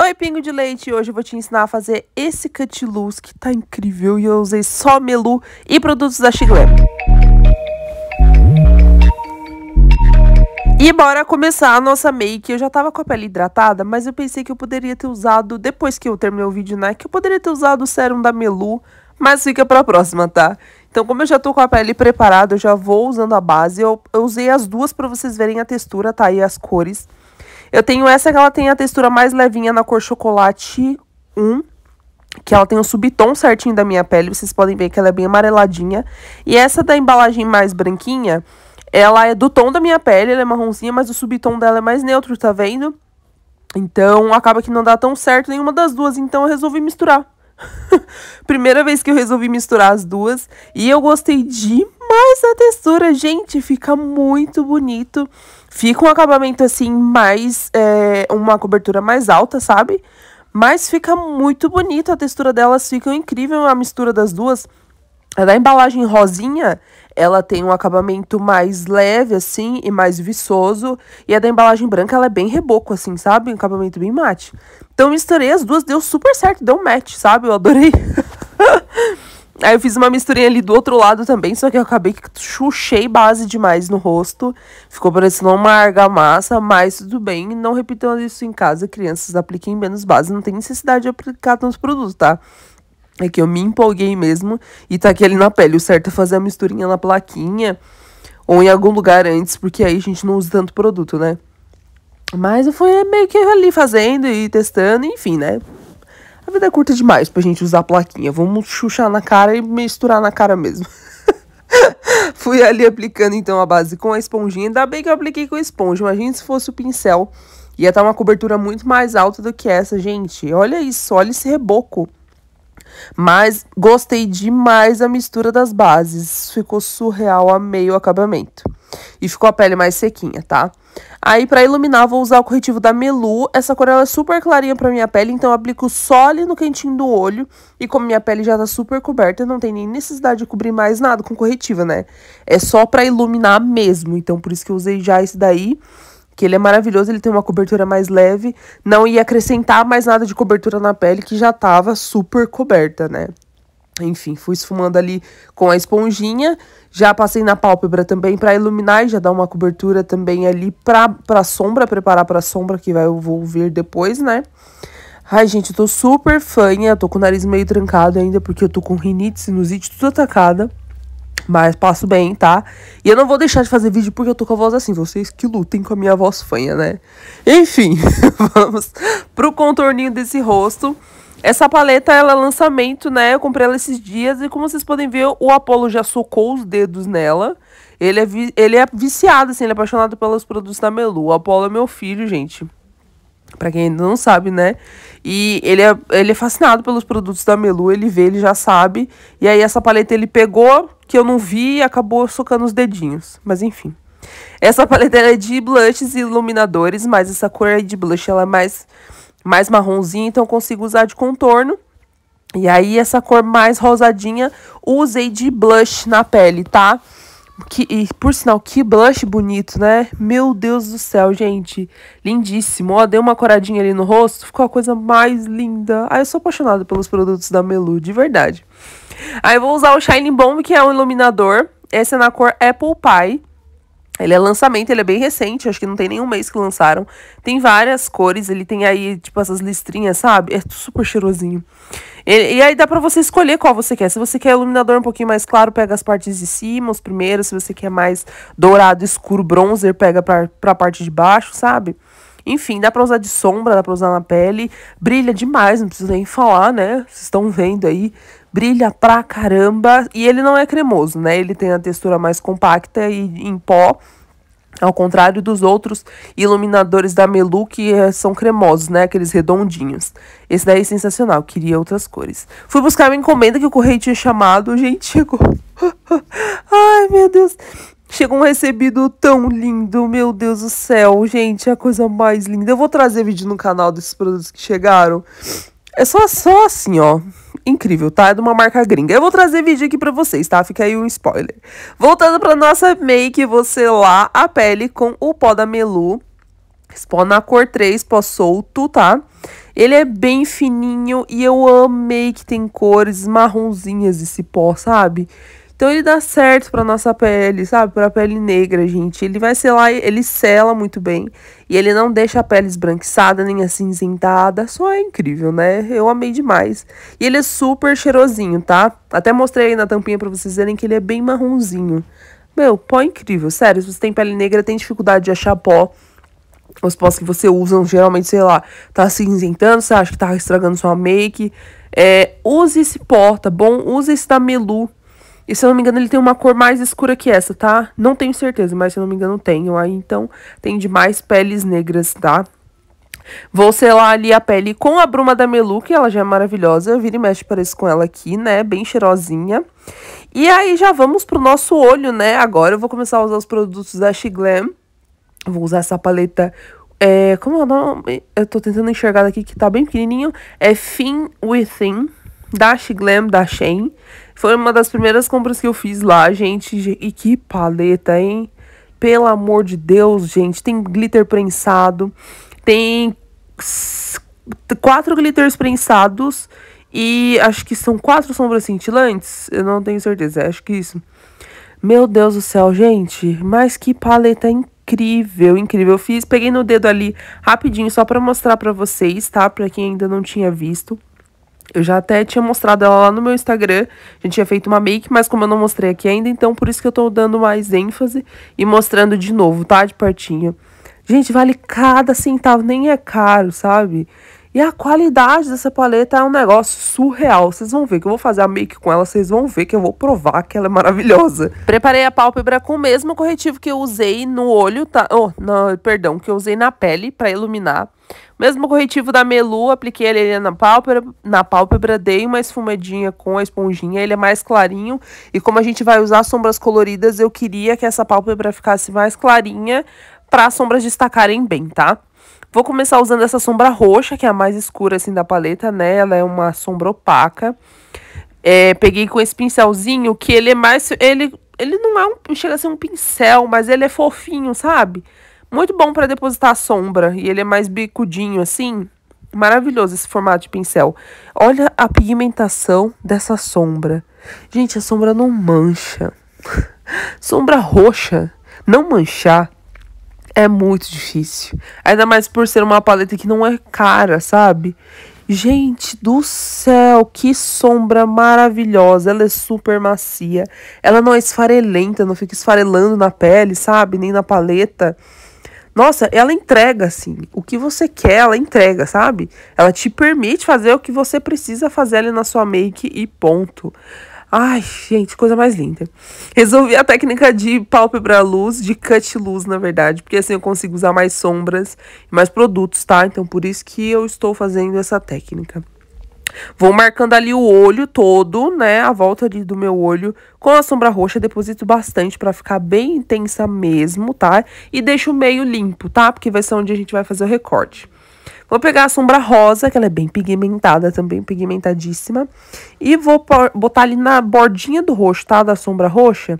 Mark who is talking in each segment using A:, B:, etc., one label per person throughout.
A: Oi, Pingo de Leite! Hoje eu vou te ensinar a fazer esse cut loose que tá incrível e eu usei só melu e produtos da Chiclé. E bora começar a nossa make. Eu já tava com a pele hidratada, mas eu pensei que eu poderia ter usado, depois que eu terminei o vídeo, né? Que eu poderia ter usado o sérum da Melu, mas fica pra próxima, tá? Então, como eu já tô com a pele preparada, eu já vou usando a base. Eu, eu usei as duas pra vocês verem a textura, tá? E as cores. Eu tenho essa que ela tem a textura mais levinha na cor chocolate 1. Que ela tem o subtom certinho da minha pele. Vocês podem ver que ela é bem amareladinha. E essa da embalagem mais branquinha, ela é do tom da minha pele. Ela é marronzinha, mas o subtom dela é mais neutro, tá vendo? Então, acaba que não dá tão certo nenhuma das duas. Então, eu resolvi misturar. Primeira vez que eu resolvi misturar as duas. E eu gostei demais da textura, gente. Fica muito bonito. Fica um acabamento assim, mais. É, uma cobertura mais alta, sabe? Mas fica muito bonito, a textura delas fica incrível, a mistura das duas. A da embalagem rosinha, ela tem um acabamento mais leve, assim, e mais viçoso. E a da embalagem branca, ela é bem reboco, assim, sabe? Um acabamento bem mate. Então, misturei as duas, deu super certo, deu um match, sabe? Eu adorei. Aí eu fiz uma misturinha ali do outro lado também, só que eu acabei que chuchei base demais no rosto. Ficou parecendo uma argamassa, mas tudo bem. Não repitam isso em casa, crianças, apliquem menos base. Não tem necessidade de aplicar tantos produtos, tá? É que eu me empolguei mesmo e taquei tá ali na pele. O certo é fazer a misturinha na plaquinha ou em algum lugar antes, porque aí a gente não usa tanto produto, né? Mas eu fui meio que ali fazendo e testando, enfim, né? A vida é curta demais pra gente usar plaquinha. Vamos chuchar na cara e misturar na cara mesmo. Fui ali aplicando então a base com a esponjinha. Ainda bem que eu apliquei com a esponja. Imagina se fosse o pincel. Ia estar tá uma cobertura muito mais alta do que essa, gente. Olha isso, olha esse reboco. Mas gostei demais da mistura das bases. Ficou surreal, amei o acabamento. E ficou a pele mais sequinha, tá? Aí, pra iluminar, vou usar o corretivo da Melu. Essa cor, ela é super clarinha pra minha pele, então eu aplico só ali no cantinho do olho. E como minha pele já tá super coberta, não tem nem necessidade de cobrir mais nada com corretivo, né? É só pra iluminar mesmo, então por isso que eu usei já esse daí que ele é maravilhoso, ele tem uma cobertura mais leve, não ia acrescentar mais nada de cobertura na pele que já tava super coberta, né? Enfim, fui esfumando ali com a esponjinha. Já passei na pálpebra também para iluminar e já dar uma cobertura também ali pra, pra sombra, preparar pra sombra que vai, eu vou ver depois, né? Ai, gente, eu tô super fanha, tô com o nariz meio trancado ainda porque eu tô com rinite, sinusite, tudo atacada. Mas passo bem, tá? E eu não vou deixar de fazer vídeo porque eu tô com a voz assim. Vocês que lutem com a minha voz fanha, né? Enfim, vamos pro contorninho desse rosto. Essa paleta, ela é lançamento, né? Eu comprei ela esses dias e como vocês podem ver, o Apollo já socou os dedos nela. Ele é, ele é viciado, assim, ele é apaixonado pelos produtos da Melu. O Apollo é meu filho, gente. Pra quem ainda não sabe, né? E ele é, ele é fascinado pelos produtos da Melu, ele vê, ele já sabe. E aí essa paleta ele pegou, que eu não vi, e acabou socando os dedinhos. Mas enfim. Essa paleta é de blushes e iluminadores, mas essa cor de blush ela é mais mais marronzinho, então consigo usar de contorno. E aí, essa cor mais rosadinha, usei de blush na pele, tá? Que, e, por sinal, que blush bonito, né? Meu Deus do céu, gente. Lindíssimo. Ó, dei uma coradinha ali no rosto, ficou a coisa mais linda. ai eu sou apaixonada pelos produtos da Melu, de verdade. Aí, eu vou usar o Shining Bomb, que é um iluminador. Esse é na cor Apple Pie. Ele é lançamento, ele é bem recente, acho que não tem nenhum mês que lançaram. Tem várias cores, ele tem aí, tipo, essas listrinhas, sabe? É super cheirosinho. E, e, aí dá pra você escolher qual você quer. Se você quer iluminador um pouquinho mais claro, pega as partes de cima, os primeiros. Se você quer mais dourado, escuro, bronzer, pega pra, pra parte de baixo, sabe? Enfim, dá pra usar de sombra, dá pra usar na pele. Brilha demais, não preciso nem falar, né? Vocês estão vendo aí brilha pra caramba. E ele não é cremoso, né? Ele tem a textura mais compacta e em pó. Ao contrário dos outros iluminadores da Melu, que eh, são cremosos, né? Aqueles redondinhos. Esse daí é sensacional, queria outras cores. Fui buscar minha encomenda que o correio tinha chamado. Gente, chegou. Ai, meu Deus. Chegou um recebido tão lindo, meu Deus do céu, gente, é a coisa mais linda. Eu vou trazer vídeo no canal desses produtos que chegaram. É só, só assim, ó incrível, tá? É de uma marca gringa. Eu vou trazer vídeo aqui pra vocês, tá? Fica aí um spoiler. Voltando pra nossa make, você lá a pele com o pó da Melu. Pó na cor 3, pó solto, tá? Ele é bem fininho e eu amei que tem cores marronzinhas esse pó, sabe? Então ele dá certo para nossa pele, sabe? Para pele negra, gente. Ele vai selar, ele sela muito bem e ele não deixa a pele esbranquiçada nem acinzentada. Só é incrível, né? Eu amei demais. E ele é super cheirosinho, tá? Até mostrei aí na tampinha para vocês verem que ele é bem marronzinho. Meu, pó é incrível, sério. Se você tem pele negra, tem dificuldade de achar pó os pós que você usa, geralmente, sei lá, tá acinzentando, você acha que tá estragando sua make. É, use esse pó, tá bom? Use esse da Melu. E se eu não me engano, ele tem uma cor mais escura que essa, tá? Não tenho certeza, mas se eu não me engano, tenho. Aí então tem de mais peles negras, tá? Vou selar ali a pele com a bruma da que ela já é maravilhosa. Eu viro e mexe isso com ela aqui, né? Bem cheirosinha. E aí já vamos pro nosso olho, né? Agora eu vou começar a usar os produtos da She Glam. Vou usar essa paleta é, como é o nome? Eu tô tentando enxergar daqui que tá bem pequenininho. É Thin Within. Dash Glam da Shein. Foi uma das primeiras compras que eu fiz lá, gente. E que paleta, hein? Pelo amor de Deus, gente. Tem glitter prensado. Tem quatro glitters prensados. E acho que são quatro sombras cintilantes. Eu não tenho certeza. Acho que isso. Meu Deus do céu, gente. Mas que paleta incrível, incrível. Eu fiz, peguei no dedo ali rapidinho só para mostrar para vocês, tá? Para quem ainda não tinha visto. Eu já até tinha mostrado ela lá no meu Instagram. A gente tinha feito uma make, mas como eu não mostrei aqui ainda, então por isso que eu tô dando mais ênfase e mostrando de novo, tá? De pertinho. Gente, vale cada centavo, nem é caro, sabe? E a qualidade dessa paleta é um negócio surreal. Vocês vão ver que eu vou fazer a make com ela, vocês vão ver que eu vou provar que ela é maravilhosa. Preparei a pálpebra com o mesmo corretivo que eu usei no olho, tá? Oh, não, perdão, que eu usei na pele para iluminar. Mesmo corretivo da Melu, apliquei ele na pálpebra, na pálpebra, dei uma esfumadinha com a esponjinha, ele é mais clarinho, e como a gente vai usar sombras coloridas, eu queria que essa pálpebra ficasse mais clarinha para as sombras destacarem bem, tá? Vou começar usando essa sombra roxa, que é a mais escura, assim, da paleta, né? Ela é uma sombra opaca. É, peguei com esse pincelzinho, que ele é mais... Ele, ele não é um... Chega a ser um pincel, mas ele é fofinho, sabe? Muito bom para depositar a sombra. E ele é mais bicudinho, assim. Maravilhoso esse formato de pincel. Olha a pigmentação dessa sombra. Gente, a sombra não mancha. sombra roxa. Não manchar é muito difícil. Ainda mais por ser uma paleta que não é cara, sabe? Gente do céu, que sombra maravilhosa. Ela é super macia. Ela não é esfarelenta, não fica esfarelando na pele, sabe? Nem na paleta. Nossa, ela entrega, assim. O que você quer, ela entrega, sabe? Ela te permite fazer o que você precisa fazer ali na sua make e ponto. Ai, gente, coisa mais linda. Resolvi a técnica de pálpebra luz, de cut luz, na verdade, porque assim eu consigo usar mais sombras e mais produtos, tá? Então por isso que eu estou fazendo essa técnica. Vou marcando ali o olho todo, né, a volta ali do meu olho com a sombra roxa, deposito bastante para ficar bem intensa mesmo, tá? E deixo o meio limpo, tá? Porque vai ser onde a gente vai fazer o recorte. Vou pegar a sombra rosa, que ela é bem pigmentada também, pigmentadíssima. E vou botar ali na bordinha do roxo, tá? Da sombra roxa.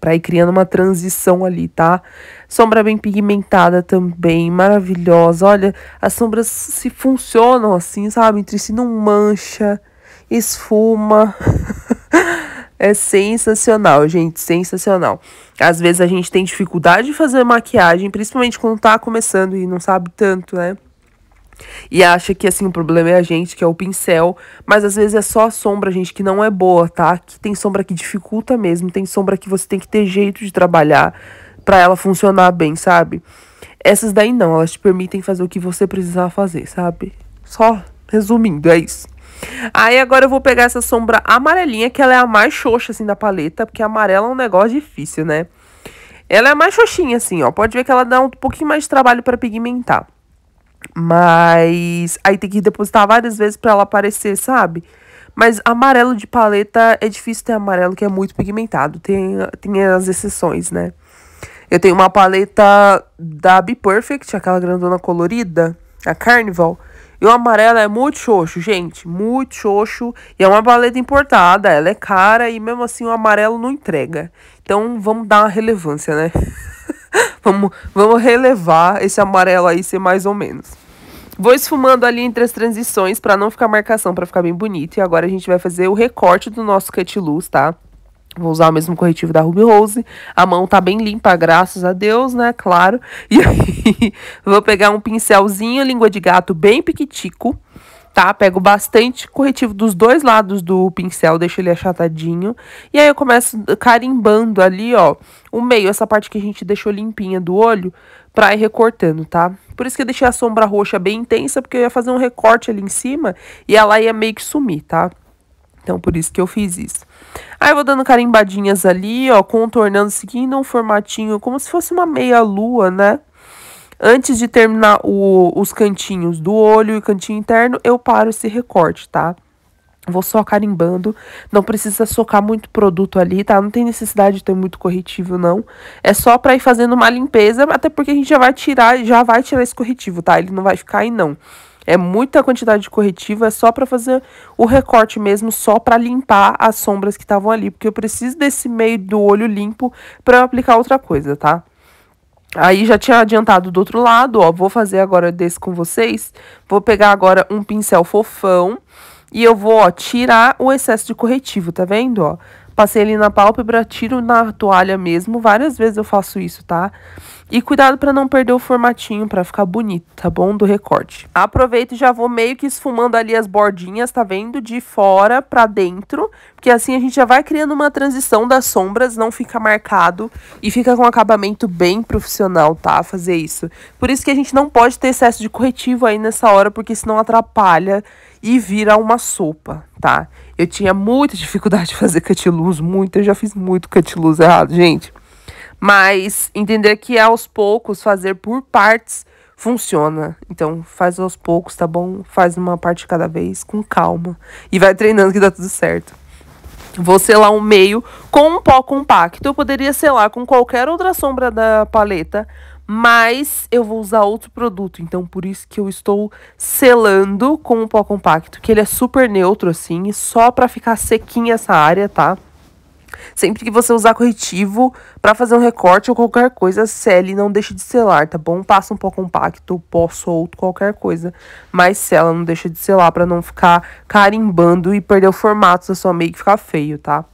A: Pra ir criando uma transição ali, tá? Sombra bem pigmentada também, maravilhosa. Olha, as sombras se funcionam assim, sabe? Entre si não mancha, esfuma. É sensacional, gente, sensacional. Às vezes a gente tem dificuldade de fazer maquiagem, principalmente quando tá começando e não sabe tanto, né? e acha que assim o problema é a gente, que é o pincel, mas às vezes é só a sombra, gente, que não é boa, tá? Que tem sombra que dificulta mesmo, tem sombra que você tem que ter jeito de trabalhar para ela funcionar bem, sabe? Essas daí não, elas te permitem fazer o que você precisar fazer, sabe? Só resumindo, é isso. Aí agora eu vou pegar essa sombra amarelinha, que ela é a mais xoxa, assim, da paleta, porque amarela é um negócio difícil, né? Ela é mais xoxinha, assim, ó. Pode ver que ela dá um pouquinho mais de trabalho para pigmentar. Mas aí tem que depositar várias vezes para ela aparecer, sabe? Mas amarelo de paleta é difícil ter amarelo que é muito pigmentado. Tem, tem as exceções, né? Eu tenho uma paleta da Be Perfect, aquela grandona colorida, a Carnival. E o amarelo é muito xoxo, gente. Muito xoxo. E é uma paleta importada, ela é cara e mesmo assim o amarelo não entrega. Então vamos dar uma relevância, né? vamos, vamos relevar esse amarelo aí ser mais ou menos. Vou esfumando ali entre as transições para não ficar marcação, para ficar bem bonito. E agora a gente vai fazer o recorte do nosso cut luz, tá? Vou usar o mesmo corretivo da Ruby Rose. A mão tá bem limpa, graças a Deus, né? Claro. E aí, vou pegar um pincelzinho, língua de gato bem piquitico tá? Pego bastante corretivo dos dois lados do pincel, deixo ele achatadinho. E aí eu começo carimbando ali, ó, o meio, essa parte que a gente deixou limpinha do olho, pra ir recortando, tá? Por isso que eu deixei a sombra roxa bem intensa, porque eu ia fazer um recorte ali em cima e ela ia meio que sumir, tá? Então, por isso que eu fiz isso. Aí, eu vou dando carimbadinhas ali, ó, contornando, seguindo um formatinho, como se fosse uma meia-lua, né? Antes de terminar o, os cantinhos do olho e cantinho interno, eu paro esse recorte, tá? Vou só carimbando, não precisa socar muito produto ali, tá? Não tem necessidade de ter muito corretivo, não. É só pra ir fazendo uma limpeza, até porque a gente já vai tirar, já vai tirar esse corretivo, tá? Ele não vai ficar aí, não. É muita quantidade de corretivo, é só para fazer o recorte mesmo, só para limpar as sombras que estavam ali, porque eu preciso desse meio do olho limpo para aplicar outra coisa, tá? Aí já tinha adiantado do outro lado, ó, vou fazer agora desse com vocês. Vou pegar agora um pincel fofão e eu vou, ó, tirar o excesso de corretivo, tá vendo, ó? Passei ele na pálpebra, tiro na toalha mesmo, várias vezes eu faço isso, tá? Tá? E cuidado para não perder o formatinho para ficar bonito, tá bom? Do recorte. Aproveito e já vou meio que esfumando ali as bordinhas, tá vendo? De fora para dentro, porque assim a gente já vai criando uma transição das sombras, não fica marcado e fica com um acabamento bem profissional, tá? Fazer isso. Por isso que a gente não pode ter excesso de corretivo aí nessa hora, porque senão atrapalha e vira uma sopa, tá? Eu tinha muita dificuldade de fazer cutiluz, muito, eu já fiz muito cutiluz errado, gente mas entender que é aos poucos fazer por partes funciona. Então faz aos poucos, tá bom? Faz uma parte cada vez com calma e vai treinando que dá tudo certo. Vou selar um meio com um pó compacto. Eu poderia selar com qualquer outra sombra da paleta, mas eu vou usar outro produto, então por isso que eu estou selando com o pó compacto, que ele é super neutro assim, só para ficar sequinha essa área, tá? Sempre que você usar corretivo para fazer um recorte ou qualquer coisa, sele, não deixe de selar, tá bom? Passa um pó compacto, pó solto, qualquer coisa. Mas sela, não deixa de selar para não ficar carimbando e perder o formato da sua make ficar feio, tá?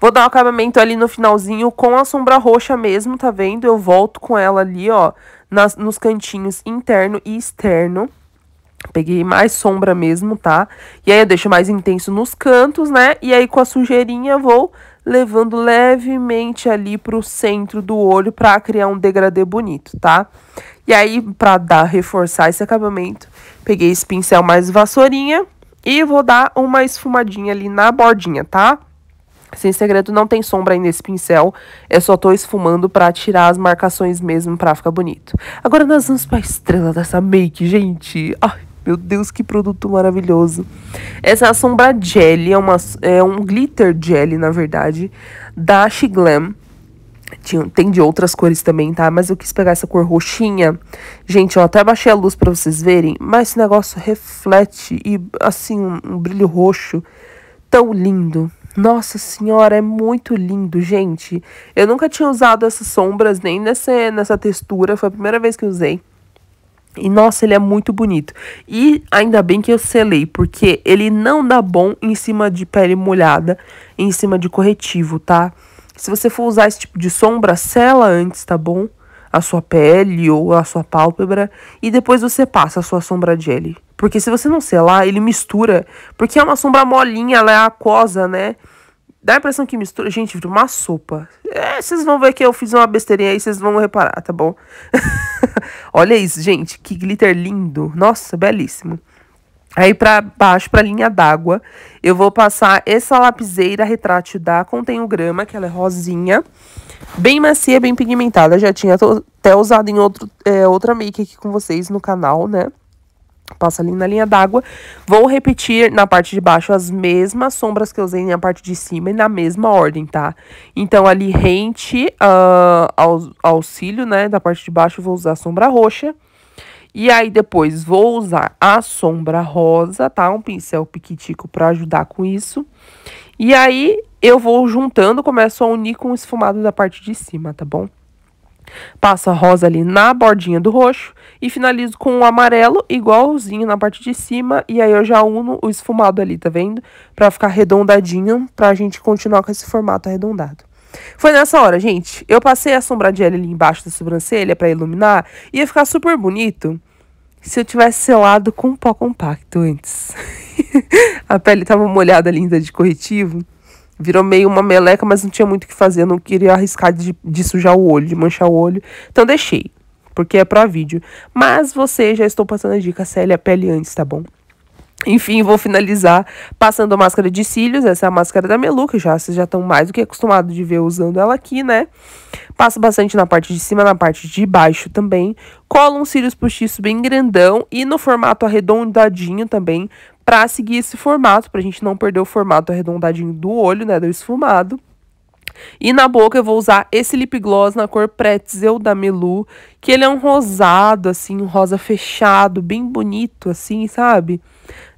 A: Vou dar um acabamento ali no finalzinho com a sombra roxa mesmo, tá vendo? Eu volto com ela ali, ó, nas, nos cantinhos interno e externo. Peguei mais sombra mesmo, tá? E aí eu deixo mais intenso nos cantos, né? E aí com a sujeirinha eu vou levando levemente ali para o centro do olho para criar um degradê bonito, tá? E aí, para dar reforçar esse acabamento, peguei esse pincel mais vassourinha e vou dar uma esfumadinha ali na bordinha, tá? Sem segredo, não tem sombra aí nesse pincel, eu só tô esfumando pra tirar as marcações mesmo pra ficar bonito. Agora nós vamos pra estrela dessa make, gente. Ai, meu Deus, que produto maravilhoso. Essa sombra jelly é, uma, é um glitter jelly, na verdade, da Shiglam. Tinha, tem de outras cores também, tá? Mas eu quis pegar essa cor roxinha. Gente, eu até baixei a luz pra vocês verem. Mas esse negócio reflete e, assim, um, um brilho roxo tão lindo. Nossa senhora, é muito lindo, gente. Eu nunca tinha usado essas sombras, nem nessa, nessa textura. Foi a primeira vez que usei. E nossa, ele é muito bonito. E ainda bem que eu selei, porque ele não dá bom em cima de pele molhada, em cima de corretivo, tá? Se você for usar esse tipo de sombra, sela antes, tá bom? A sua pele ou a sua pálpebra. E depois você passa a sua sombra gel. Porque se você não selar, ele mistura. Porque é uma sombra molinha, ela é aquosa, né? Dá a impressão que mistura. Gente, vira uma sopa. É, vocês vão ver que eu fiz uma besteirinha aí, vocês vão reparar, tá bom? Olha isso, gente. Que glitter lindo. Nossa, belíssimo. Aí pra baixo, pra linha d'água, eu vou passar essa lapiseira retrátil da Contém o Grama, que ela é rosinha. Bem macia, bem pigmentada. Já tinha até usado em outro, é, outra make aqui com vocês no canal, né? passa ali na linha d'água. Vou repetir na parte de baixo as mesmas sombras que eu usei na parte de cima e na mesma ordem, tá? Então, ali rente uh, ah, ao auxílio, né, da parte de baixo, vou usar a sombra roxa. E aí, depois, vou usar a sombra rosa, tá? Um pincel piquitico para ajudar com isso. E aí, eu vou juntando, começo a unir com o esfumado da parte de cima, tá bom? Passo a rosa ali na bordinha do roxo e finalizo com o um amarelo igualzinho na parte de cima. E aí eu já uno o esfumado ali, tá vendo? Pra ficar arredondadinho, pra gente continuar com esse formato arredondado. Foi nessa hora, gente. Eu passei a sombradinha ali embaixo da sobrancelha pra iluminar. Ia ficar super bonito se eu tivesse selado com pó compacto antes. a pele tava molhada linda de corretivo virou meio uma meleca, mas não tinha muito o que fazer, eu não queria arriscar de, de sujar o olho, de manchar o olho. Então deixei, porque é pra vídeo. Mas você, já estou passando a dica, sele a pele antes, tá bom? Enfim, vou finalizar passando a máscara de cílios, essa é a máscara da Meluca, já vocês já estão mais do que acostumados de ver usando ela aqui, né? Passo bastante na parte de cima, na parte de baixo também. Colo um cílios postiço bem grandão e no formato arredondadinho também, para seguir esse formato, para a gente não perder o formato arredondadinho do olho, né, do esfumado. E na boca eu vou usar esse lip gloss na cor Pretzel da Melu, que ele é um rosado, assim, um rosa fechado, bem bonito, assim, sabe?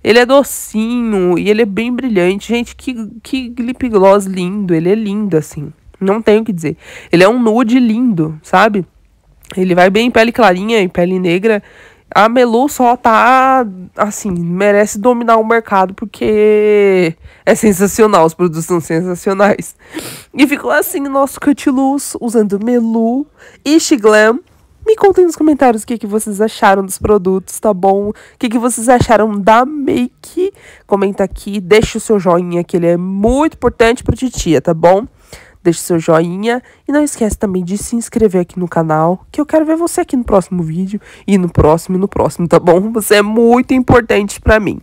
A: Ele é docinho e ele é bem brilhante. Gente, que, que lip gloss lindo, ele é lindo, assim, não tenho o que dizer. Ele é um nude lindo, sabe? Ele vai bem em pele clarinha e pele negra, a Melu só tá, assim, merece dominar o mercado porque é sensacional, os produtos são sensacionais. E ficou assim nosso Cut Luz usando Melu e Shiglam. Me contem nos comentários o que, que vocês acharam dos produtos, tá bom? O que, que vocês acharam da make? Comenta aqui, deixa o seu joinha, que ele é muito importante pro titia, tá bom? deixe seu joinha e não esquece também de se inscrever aqui no canal, que eu quero ver você aqui no próximo vídeo e no próximo e no próximo, tá bom? Você é muito importante para mim.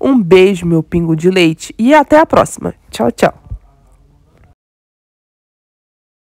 A: Um beijo, meu pingo de leite, e até a próxima. Tchau, tchau.